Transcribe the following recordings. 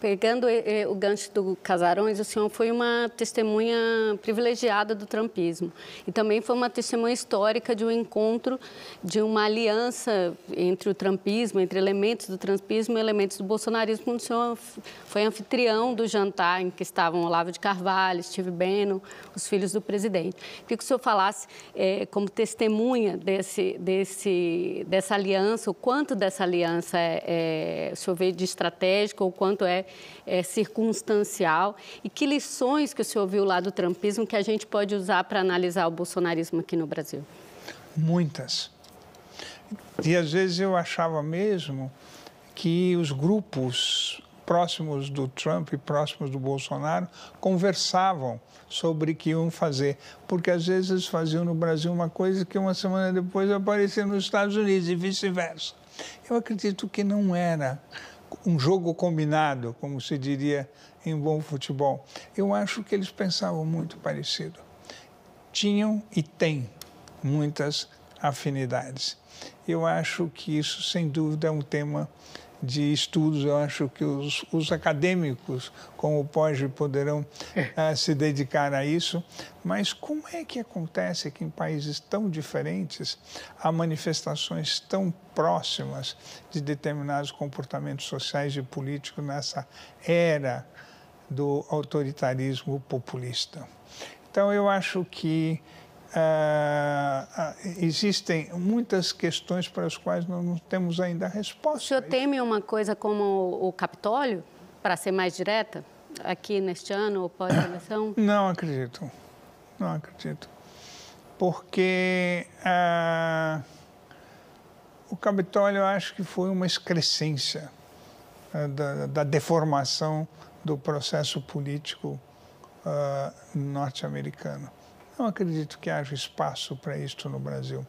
Pegando eh, eh, o gancho do Casarões, o senhor foi uma testemunha privilegiada do Trumpismo e também foi uma testemunha histórica de um encontro, de uma aliança entre o Trumpismo, entre elementos do Trumpismo e elementos do bolsonarismo, o senhor foi anfitrião do jantar em que estavam Olavo de Carvalho, Steve Bannon, os filhos do presidente. Queria que o senhor falasse é, como testemunha desse, desse, dessa aliança, o quanto dessa aliança é, é, o senhor vê de estratégico, o quanto é é, circunstancial e que lições que o senhor viu lá do trumpismo que a gente pode usar para analisar o bolsonarismo aqui no Brasil? Muitas. E às vezes eu achava mesmo que os grupos próximos do Trump e próximos do Bolsonaro conversavam sobre o que iam fazer, porque às vezes eles faziam no Brasil uma coisa que uma semana depois aparecia nos Estados Unidos e vice-versa. Eu acredito que não era um jogo combinado, como se diria em bom futebol. Eu acho que eles pensavam muito parecido. Tinham e têm muitas afinidades. Eu acho que isso, sem dúvida, é um tema de estudos. Eu acho que os, os acadêmicos, como o POG, poderão uh, se dedicar a isso. Mas como é que acontece que em países tão diferentes há manifestações tão próximas de determinados comportamentos sociais e políticos nessa era do autoritarismo populista? Então, eu acho que ah, ah, existem muitas questões para as quais nós não temos ainda resposta. O senhor é teme uma coisa como o Capitólio, para ser mais direta, aqui neste ano ou pós-eleição? Não acredito, não acredito. Porque ah, o Capitólio, eu acho que foi uma excrescência da, da deformação do processo político Uh, norte-americano não acredito que haja espaço para isto no Brasil.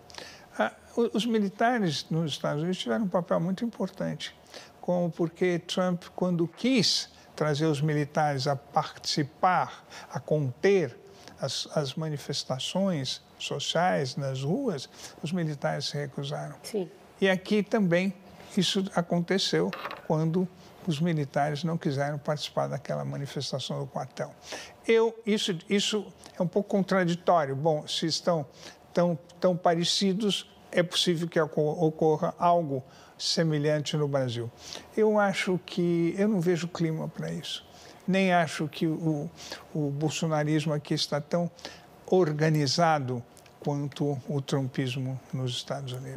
Ah, os militares nos Estados Unidos tiveram um papel muito importante, como porque Trump, quando quis trazer os militares a participar, a conter as, as manifestações sociais nas ruas, os militares se recusaram. Sim. E aqui também isso aconteceu quando os militares não quiseram participar daquela manifestação do quartel. Eu, isso, isso é um pouco contraditório. Bom, se estão tão, tão parecidos, é possível que ocorra algo semelhante no Brasil. Eu acho que eu não vejo clima para isso. Nem acho que o, o bolsonarismo aqui está tão organizado quanto o trumpismo nos Estados Unidos.